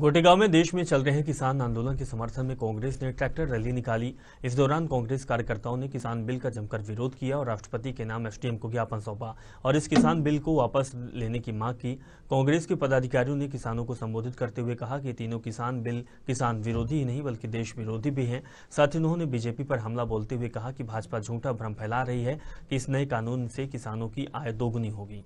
गोटेगांव में देश में चल रहे किसान आंदोलन के समर्थन में कांग्रेस ने ट्रैक्टर रैली निकाली इस दौरान कांग्रेस कार्यकर्ताओं ने किसान बिल का जमकर विरोध किया और राष्ट्रपति के नाम एसडीएम को ज्ञापन सौंपा और इस किसान बिल को वापस लेने की मांग की कांग्रेस के पदाधिकारियों ने किसानों को संबोधित करते हुए कहा कि तीनों किसान बिल किसान विरोधी ही नहीं बल्कि देश विरोधी भी है साथ ही उन्होंने बीजेपी पर हमला बोलते हुए कहा कि भाजपा झूठा भ्रम फैला रही है कि इस नए कानून से किसानों की आय दोगुनी होगी